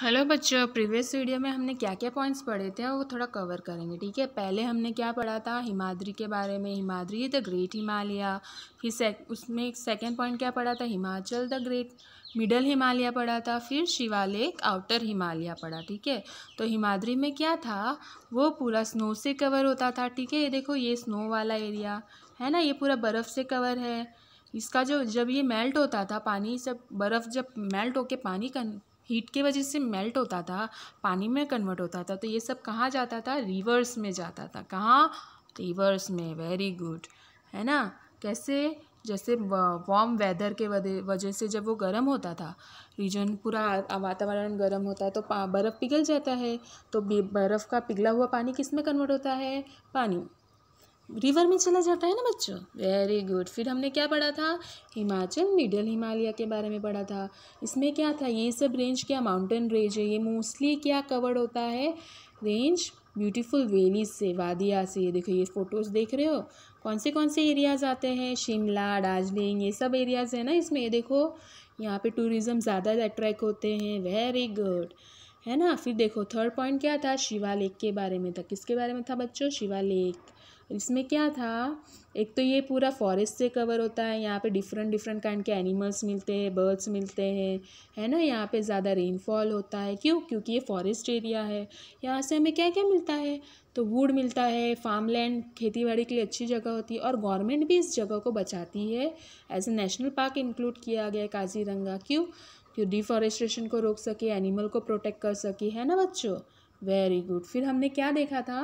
Hello बच्चों previous video में हमने क्या क्या पॉइंट्स पढ़े थे वो थोड़ा कवर करेंगे ठीक है पहले हमने क्या पढ़ा था हिमाद्री के बारे में हिमाद्री द ग्रेट हिमालय फिर से, उसमें सेकेंड पॉइंट क्या पढ़ा था Himachal the great middle Himalaya पढ़ा था फिर शिवालिक आउटर हिमालय पढ़ा ठीक है तो हिमाद्री में क्या था वो पूरा स्नो से कवर होता था ठीक है ये देखो ये स्नो वाला एरिया है ना ये पूरा बर्फ़ से कवर है इसका जो जब ये मेल्ट होता था पानी सब बर्फ़ जब मेल्ट होके पानी हीट के वजह से मेल्ट होता था पानी में कन्वर्ट होता था तो ये सब कहाँ जाता था रिवर्स में जाता था कहाँ रिवर्स में वेरी गुड है ना कैसे जैसे वार्म वेदर के वजह से जब वो गर्म होता था रीजन पूरा वातावरण गर्म होता है तो बर्फ़ पिघल जाता है तो बर्फ़ का पिघला हुआ पानी किस में कन्वर्ट होता है पानी रिवर में चला जाता है ना बच्चों वेरी गुड फिर हमने क्या पढ़ा था हिमाचल मिडल हिमालय के बारे में पढ़ा था इसमें क्या था ये सब रेंज क्या माउंटेन रेंज है ये मोस्टली क्या कवर्ड होता है रेंज ब्यूटीफुल वैली से वादिया से ये देखो ये फ़ोटोज़ देख रहे हो कौन से कौन से एरियाज़ आते हैं शिमला दार्जिलिंग ये सब एरियाज़ हैं ना इसमें ये देखो यहाँ पे टूरिज़्म ज़्यादा अट्रैक्ट होते हैं वेरी गुड है ना फिर देखो थर्ड पॉइंट क्या था शिवा लेक के बारे में था किसके बारे में था बच्चों शिवा लेक इसमें क्या था एक तो ये पूरा फॉरेस्ट से कवर होता है यहाँ पे डिफरेंट डिफरेंट काइंड के एनिमल्स मिलते हैं बर्ड्स मिलते हैं है ना यहाँ पे ज़्यादा रेनफॉल होता है क्यों क्योंकि ये फॉरेस्ट एरिया है यहाँ से हमें क्या क्या मिलता है तो वुड मिलता है फार्म लैंड खेती बाड़ी के लिए अच्छी जगह होती है और गवर्नमेंट भी इस जगह को बचाती है as a national park include किया गया काजीरंगा क्यों क्यों डिफॉरेस्ट्रेशन को रोक सके एनिमल को प्रोटेक्ट कर सके है ना बच्चों वेरी गुड फिर हमने क्या देखा था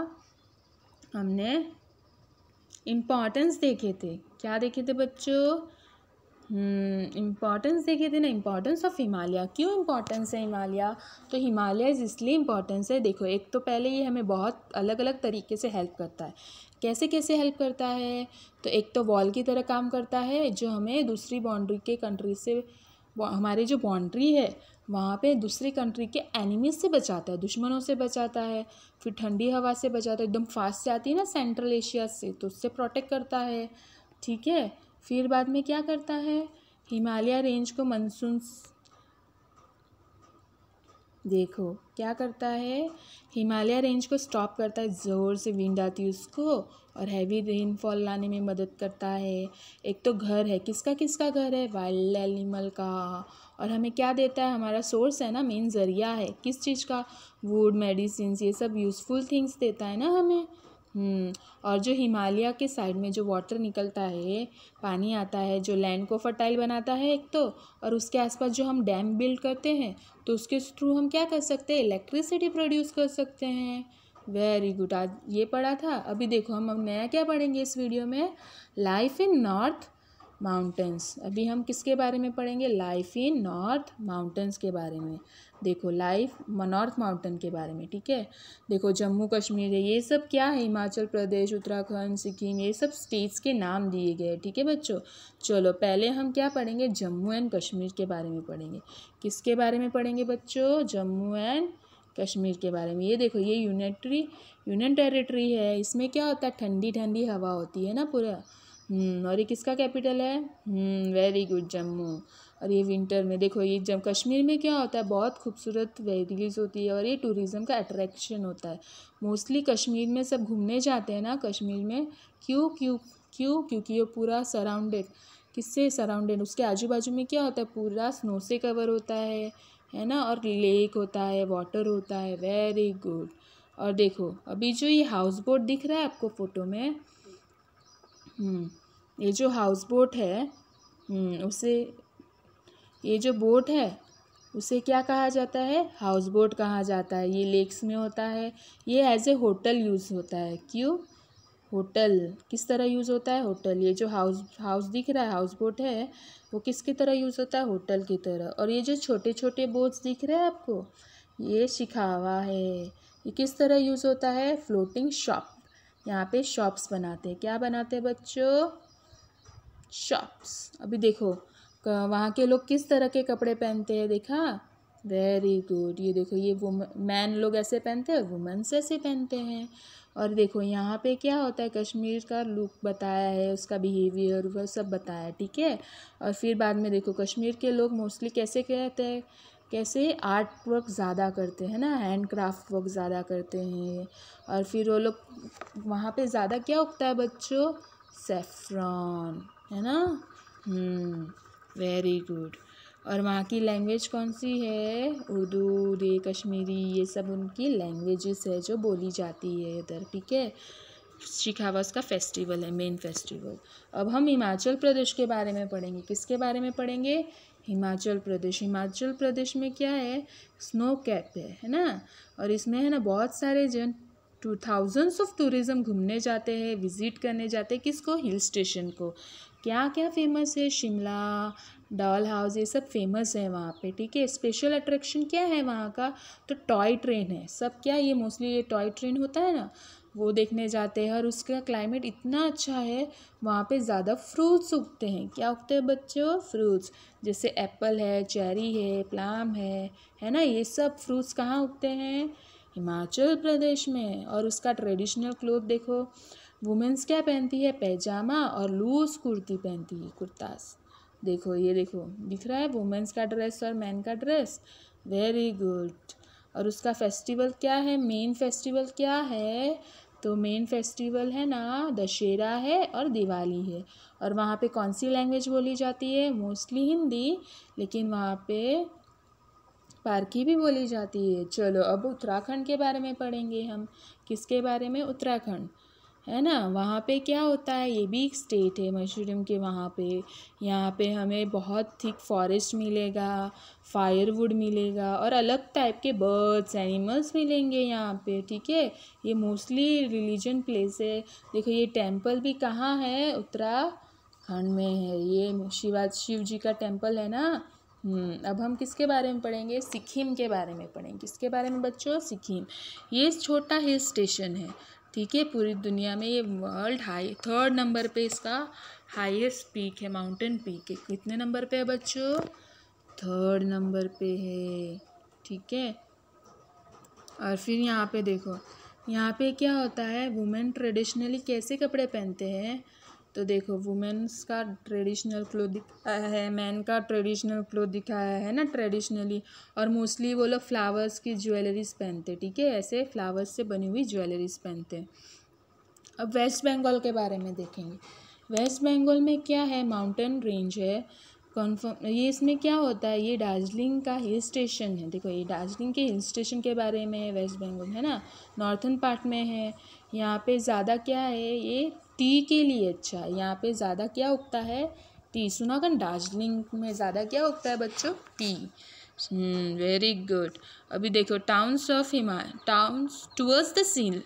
हमने इम्पॉर्टेंस देखे थे क्या देखे थे बच्चों इम्पॉर्टेंस हम्म, देखे थे ना इम्पॉर्टेंस ऑफ हिमालय क्यों इम्पॉर्टेंस है हिमालय तो हिमालय इसलिए इम्पॉर्टेंस है देखो एक तो पहले ये हमें बहुत अलग अलग तरीके से हेल्प करता है कैसे कैसे हेल्प करता है तो एक तो वॉल की तरह काम करता है जो हमें दूसरी बाउंड्री के कंट्री से हमारी जो बाउंड्री है वहाँ पे दूसरी कंट्री के एनिमीज से बचाता है दुश्मनों से बचाता है फिर ठंडी हवा से बचाता है एकदम फास्ट से आती है ना सेंट्रल एशिया से तो उससे प्रोटेक्ट करता है ठीक है फिर बाद में क्या करता है हिमालय रेंज को मानसून देखो क्या करता है हिमालय रेंज को स्टॉप करता है ज़ोर से विंड आती है उसको और हैवी रेनफॉल लाने में मदद करता है एक तो घर है किसका किसका घर है वाइल्ड एनिमल का और हमें क्या देता है हमारा सोर्स है ना मेन ज़रिया है किस चीज़ का वुड मेडिसिन ये सब यूज़फुल थिंग्स देता है ना हमें हम्म, और जो हिमालय के साइड में जो वाटर निकलता है पानी आता है जो लैंड को फर्टाइल बनाता है एक तो और उसके आसपास जो हम डैम बिल्ड करते हैं तो उसके थ्रू हम क्या कर सकते हैं इलेक्ट्रिसिटी प्रोड्यूस कर सकते हैं वेरी गुड आज ये पढ़ा था अभी देखो हम अब नया क्या पढ़ेंगे इस वीडियो में लाइफ इन नॉर्थ माउंटेंस अभी हम किसके बारे में पढ़ेंगे लाइफ इन नॉर्थ माउंटेंस के बारे में देखो लाइफ मनॉर्थ माउंटेन के बारे में ठीक है देखो जम्मू कश्मीर है ये सब क्या है हिमाचल प्रदेश उत्तराखंड सिक्किम ये सब स्टेट्स के नाम दिए गए ठीक है बच्चों चलो पहले हम क्या पढ़ेंगे जम्मू एंड कश्मीर के बारे में पढ़ेंगे किसके बारे में पढ़ेंगे बच्चों जम्मू एंड कश्मीर के बारे में ये देखो ये यूनिटरी यूनियन टेरेटरी है इसमें क्या होता है ठंडी ठंडी हवा होती है ना पूरा हम्म, और ये किसका कैपिटल है वेरी हम्म, गुड जम्मू और ये विंटर में देखो ये जब कश्मीर में क्या होता है बहुत खूबसूरत वैलीज होती है और ये टूरिज़म का अट्रैक्शन होता है मोस्टली कश्मीर में सब घूमने जाते हैं ना कश्मीर में क्यों क्यों क्यों क्योंकि ये पूरा सराउंडेड किससे सराउंडेड उसके आजू बाजू में क्या होता है पूरा स्नो से कवर होता है है ना और लेक होता है वाटर होता है वेरी गुड और देखो अभी जो ये हाउस बोट दिख रहा है आपको फ़ोटो में हम्म, ये जो हाउस बोट है हम्म, उसे ये जो बोट है उसे क्या कहा जाता है हाउस बोट कहा जाता है ये लेक्स में होता है ये एज ए होटल यूज़ होता है क्यों होटल किस तरह यूज़ होता है होटल ये जो हाउस हाउस दिख रहा है हाउस बोट है वो किसकी तरह यूज़ होता है होटल की तरह और ये जो छोटे छोटे बोट्स दिख रहे हैं आपको ये शिखावा है ये किस तरह यूज़ होता है फ्लोटिंग शॉप यहाँ पे शॉप्स बनाते हैं क्या बनाते हैं बच्चों शॉप्स अभी देखो वहाँ के लोग किस तरह के कपड़े पहनते हैं देखा वेरी गुड ये देखो ये मैन लोग ऐसे पहनते हैं वुमेंस ऐसे पहनते हैं और देखो यहाँ पे क्या होता है कश्मीर का लुक बताया है उसका बिहेवियर वह सब बताया है ठीक है और फिर बाद में देखो कश्मीर के लोग मोस्टली कैसे कहते हैं कैसे आर्ट वर्क ज़्यादा करते हैं ना हैंड क्राफ्ट वर्क ज़्यादा करते हैं और फिर वो लोग वहाँ पे ज़्यादा क्या उगता है बच्चों सेफ्रॉन है ना हम्म। वेरी गुड और वहाँ की लैंग्वेज कौन सी है उर्दू दे कश्मीरी ये सब उनकी लैंग्वेजेस है जो बोली जाती है इधर ठीक है शिखावस का फेस्टिवल है मेन फेस्टिवल अब हम हिमाचल प्रदेश के बारे में पढ़ेंगे किसके बारे में पढ़ेंगे हिमाचल प्रदेश हिमाचल प्रदेश में क्या है स्नो कैप है है ना और इसमें है ना बहुत सारे जन टू थाउजेंड्स ऑफ टूरिज़म घूमने जाते हैं विज़िट करने जाते हैं किसको हिल स्टेशन को क्या क्या फेमस है शिमला डॉल हाउस ये सब फेमस है वहाँ पे ठीक है स्पेशल अट्रैक्शन क्या है वहाँ का तो टॉय ट्रेन है सब क्या ये मोस्टली ये टॉय ट्रेन होता है ना वो देखने जाते हैं और उसका क्लाइमेट इतना अच्छा है वहाँ पे ज़्यादा फ्रूट्स उगते हैं क्या उगते हैं बच्चों फ्रूट्स जैसे एप्पल है चेरी है प्लाम है है ना ये सब फ्रूट्स कहाँ उगते हैं हिमाचल प्रदेश में और उसका ट्रेडिशनल क्लोथ देखो वुमेंस क्या पहनती है पैजामा और लूज कुर्ती पहनती है कुर्तास देखो ये देखो दिख रहा है वुमेंस का ड्रेस और मैन का ड्रेस वेरी गुड और उसका फेस्टिवल क्या है मेन फेस्टिवल क्या है तो मेन फेस्टिवल है ना दशहरा है और दिवाली है और वहाँ पे कौन सी लैंग्वेज बोली जाती है मोस्टली हिंदी लेकिन वहाँ पे पारकी भी बोली जाती है चलो अब उत्तराखंड के बारे में पढ़ेंगे हम किसके बारे में उत्तराखंड है ना वहाँ पे क्या होता है ये भी एक स्टेट है मशरूम के वहाँ पे यहाँ पे हमें बहुत थिक फॉरेस्ट मिलेगा फायरवुड मिलेगा और अलग टाइप के बर्ड्स एनिमल्स मिलेंगे यहाँ पे ठीक है ये मोस्टली रिलीजन प्लेस है देखो ये टेम्पल भी कहाँ है उत्तराखंड में है ये शिवा शिव जी का टेम्पल है ना हम्म, अब हम किसके बारे में पढ़ेंगे सिक्किम के बारे में पढ़ेंगे किसके बारे में बच्चों सिक्किम ये छोटा हिल स्टेशन है ठीक है पूरी दुनिया में ये वर्ल्ड हाई थर्ड नंबर पे इसका हाईएस्ट पीक है माउंटेन पीक है कितने नंबर पे है बच्चों थर्ड नंबर पे है ठीक है और फिर यहाँ पे देखो यहाँ पे क्या होता है वुमेन ट्रेडिशनली कैसे कपड़े पहनते हैं तो देखो वुमेन्स का ट्रेडिशनल क्लोथ दिखाया है मैन का ट्रेडिशनल क्लोथ दिखाया है ना ट्रेडिशनली और मोस्टली वो लोग फ्लावर्स की ज्वेलरीज पहनते ठीक है ऐसे फ्लावर्स से बनी हुई ज्वेलरीज पहनते हैं अब वेस्ट बंगाल के बारे में देखेंगे वेस्ट बंगाल में क्या है माउंटेन रेंज है कन्फर्म ये इसमें क्या होता है ये दार्जिलिंग का हिल स्टेशन है देखो ये दार्जिलिंग के हिल स्टेशन के बारे में है वेस्ट बंगाल है ना नॉर्थन पार्ट में है यहाँ पे ज़्यादा क्या है ये टी के लिए अच्छा है यहाँ पे ज़्यादा क्या उगता है टी सुनागन दार्जिलिंग में ज़्यादा क्या उगता है बच्चों टी वेरी हम्म, गुड अभी देखो टाउन्स ऑफ हिमा towns tours the seal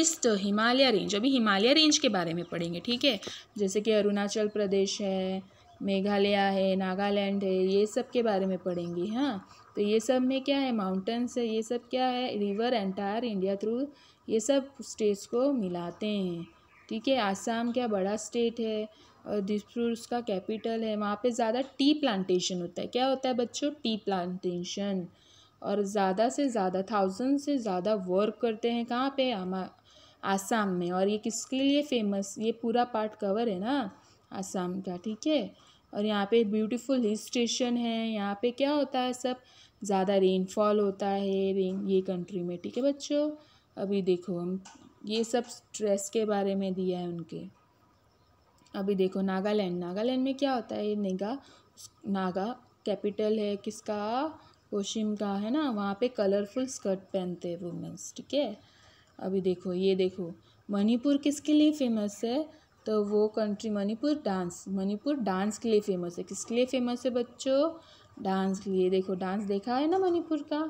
east Himalaya range अभी हिमालय रेंज के बारे में पढ़ेंगे ठीक है जैसे कि अरुणाचल प्रदेश है मेघालय है नागालैंड है ये सब के बारे में पढ़ेंगे हाँ तो ये सब में क्या है माउंटेन्स है ये सब क्या है रिवर एंटायर इंडिया थ्रू ये सब स्टेट्स को मिलाते हैं ठीक है आसाम क्या बड़ा स्टेट है और दिसपुर उसका कैपिटल है वहाँ पे ज़्यादा टी प्लांटेशन होता है क्या होता है बच्चों टी प्लांटेशन और ज़्यादा से ज़्यादा थाउजेंड से ज़्यादा वर्क करते हैं कहाँ पे आसाम में और ये किसके लिए फेमस ये पूरा पार्ट कवर है ना आसाम का ठीक है और यहाँ पे ब्यूटीफुल हिल स्टेशन है यहाँ पे क्या होता है सब ज़्यादा रेनफॉल होता है रेन ये कंट्री में ठीक है बच्चों अभी देखो हम ये सब स्ट्रेस के बारे में दिया है उनके अभी देखो नागालैंड नागालैंड में क्या होता है ये नेगा नागा कैपिटल है किसका कोशिम का है ना वहाँ पे कलरफुल स्कर्ट पहनते हैं वुमेंस ठीक है अभी देखो ये देखो मणिपुर किसके लिए फेमस है तो वो country Manipur dance Manipur dance के लिए फेमस है किसके लिए फेमस है बच्चों डांस के लिए देखो डांस देखा है ना मणिपुर का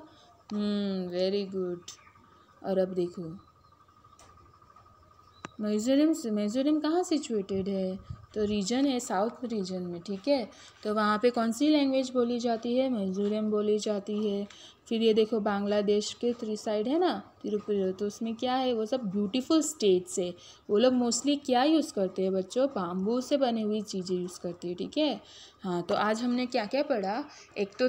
वेरी हम्म, गुड और अब देखो मिजोरम मिजोरम कहाँ सिचुएटेड है तो रीजन है साउथ रीजन में ठीक है तो वहाँ पे कौन सी लैंग्वेज बोली जाती है मिजोरम बोली जाती है फिर ये देखो बांग्लादेश के थ्री साइड है ना तिरुपुर तो उसमें क्या है वो सब ब्यूटीफुल स्टेट्स है वो लोग मोस्टली क्या यूज़ करते हैं बच्चों बाम्बू से बनी हुई चीज़ें यूज़ करते हैं ठीक है हाँ तो आज हमने क्या क्या पढ़ा एक तो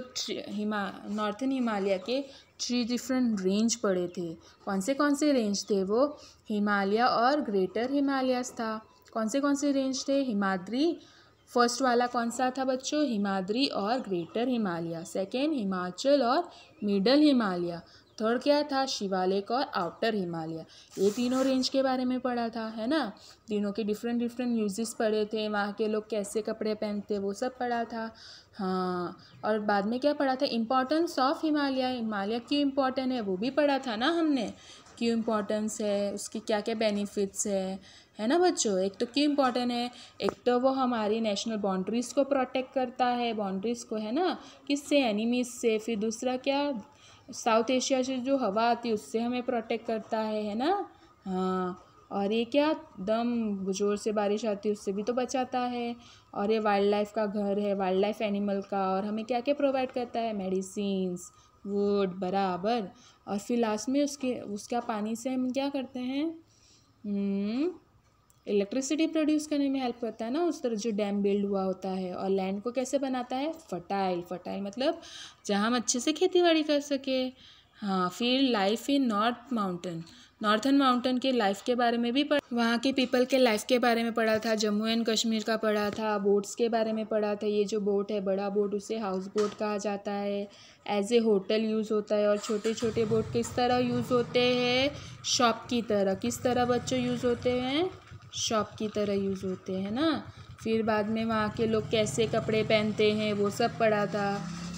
हिमा नॉर्थन हिमालय के थ्री डिफरेंट रेंज पड़े थे कौन से कौन से रेंज थे वो हिमालय और ग्रेटर हिमालयस था कौन से कौन से रेंज थे हिमाद्री फर्स्ट वाला कौन सा था बच्चों हिमाद्री और ग्रेटर हिमालय सेकेंड हिमाचल और मिडल हिमालय थर्ड क्या था शिवालिक और आउटर हिमालय ये तीनों रेंज के बारे में पढ़ा था है ना तीनों के डिफरेंट डिफरेंट यूजेस पढ़े थे वहाँ के लोग कैसे कपड़े पहनते वो सब पढ़ा था हाँ और बाद में क्या पढ़ा था इम्पॉर्टेंस ऑफ हिमालय हिमालय क्यों इम्पॉर्टेंट है वो भी पढ़ा था ना हमने क्यों इम्पोर्टेंस है उसकी क्या क्या बेनिफिट्स है है ना बच्चों एक तो क्यों इम्पोर्टेंट है एक तो वो हमारी नेशनल बाउंड्रीज़ को प्रोटेक्ट करता है बाउंड्रीज़ को है ना किससे एनिमीज से फिर दूसरा क्या साउथ एशिया से जो हवा आती है उससे हमें प्रोटेक्ट करता है है ना हाँ और ये क्या दम ज़ोर से बारिश आती है उससे भी तो बचाता है और ये वाइल्ड लाइफ का घर है वाइल्ड लाइफ एनिमल का और हमें क्या क्या प्रोवाइड करता है मेडिसिन वुड बराबर और फिर लास्ट में उसके उसका पानी से हम क्या करते हैं हम्म, इलेक्ट्रिसिटी प्रोड्यूस करने में हेल्प करता है ना उस तरह जो डैम बिल्ड हुआ होता है और लैंड को कैसे बनाता है फटाइल फटाइल मतलब जहाँ हम अच्छे से खेती बाड़ी कर सके हाँ फिर life in north mountain northern mountain के लाइफ के बारे में भी पढ़ वहाँ के पीपल के लाइफ के बारे में पढ़ा था जम्मू एंड कश्मीर का पढ़ा था बोट्स के बारे में पढ़ा था ये जो बोट है बड़ा बोट उसे हाउस बोट कहा जाता है एज ए होटल यूज़ होता है और छोटे छोटे बोट किस तरह यूज़ होते हैं शॉप की तरह किस तरह बच्चों यूज़ होते हैं शॉप की तरह यूज़ होते हैं ना फिर बाद में वहाँ के लोग कैसे कपड़े पहनते हैं वो सब पढ़ा था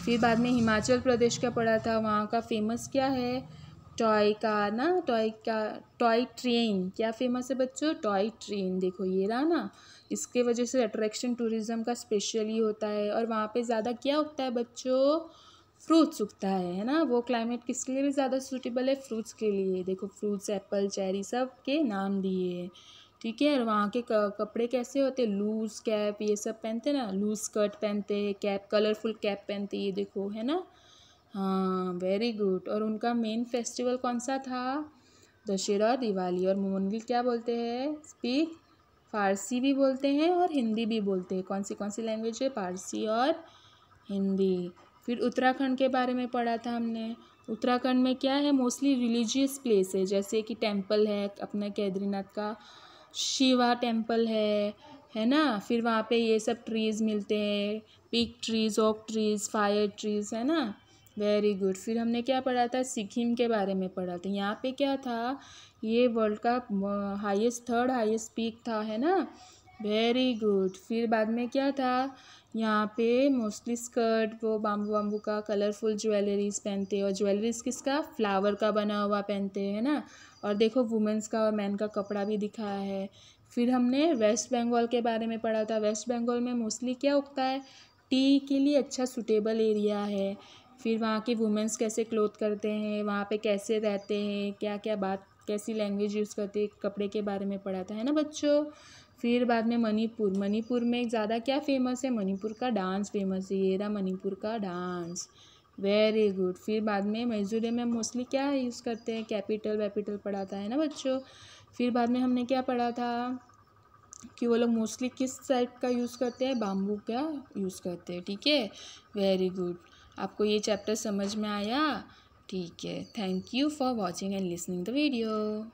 फिर बाद में हिमाचल प्रदेश का पढ़ा था वहाँ का फेमस क्या है टॉय का ना टॉय का टॉय ट्रेन क्या फेमस है बच्चों टॉय ट्रेन देखो ये रहा ना इसके वजह से अट्रैक्शन टूरिज़्म का स्पेशली होता है और वहाँ पे ज़्यादा क्या उगता है बच्चों फ्रूट्स उगता है है ना वो क्लाइमेट किसके लिए भी ज़्यादा सूटेबल है फ्रूट्स के लिए देखो फ्रूट्स एप्पल चेरी सब के नाम दिए हैं ठीक है और वहाँ के कपड़े कैसे होते लूज़ कैप ये सब पहनते ना लूज़ स्कर्ट पहनते कैप कलरफुल कैप पहनते ये देखो है ना हाँ वेरी गुड और उनका मेन फेस्टिवल कौन सा था दशहरा दिवाली और मोमनगिल क्या बोलते हैं स्पीक फारसी भी बोलते हैं और हिंदी भी बोलते हैं कौन सी कौन सी लैंग्वेज है फारसी और हिंदी फिर उत्तराखंड के बारे में पढ़ा था हमने उत्तराखंड में क्या है मोस्टली रिलीजियस प्लेस है जैसे कि टेम्पल है अपना कैदरीनाथ का शिवा टेम्पल है है ना फिर वहाँ पे ये सब ट्रीज़ मिलते हैं pick trees oak trees fir trees है ना वेरी गुड फिर हमने क्या पढ़ा था सिक्किम के बारे में पढ़ा था यहाँ पे क्या था ये वर्ल्ड का हाईएस्ट थर्ड हाईएस्ट पीक था है ना वेरी गुड फिर बाद में क्या था यहाँ पे मोस्टली स्कर्ट वो बाम्बू बाम्बू का कलरफुल ज्वेलरीज पहनते हैं और ज्वेलरीज किसका फ्लावर का बना हुआ पहनते हैं ना और देखो वुमेंस का और मैन का कपड़ा भी दिखाया है फिर हमने वेस्ट बंगाल के बारे में पढ़ा था वेस्ट बंगाल में मोस्टली क्या उगता है टी के लिए अच्छा सुटेबल एरिया है फिर वहाँ के वुमेंस कैसे क्लोथ करते हैं वहाँ पे कैसे रहते हैं क्या क्या बात कैसी लैंग्वेज यूज़ करते कपड़े के बारे में पढ़ा था है ना बच्चों फिर बाद में मणिपुर मणिपुर में ज़्यादा क्या फेमस है मणिपुर का डांस फेमस है ये रहा मणिपुर का डांस वेरी गुड फिर बाद में मैजूरे में मोस्टली क्या यूज़ करते हैं कैपिटल वैपिटल पढ़ाता है ना बच्चों फिर बाद में हमने क्या पढ़ा था कि वो लोग मोस्टली किस टाइप का यूज़ करते हैं बाम्बू का यूज़ करते हैं ठीक है वेरी गुड आपको ये चैप्टर समझ में आया ठीक है thank you for watching and listening the video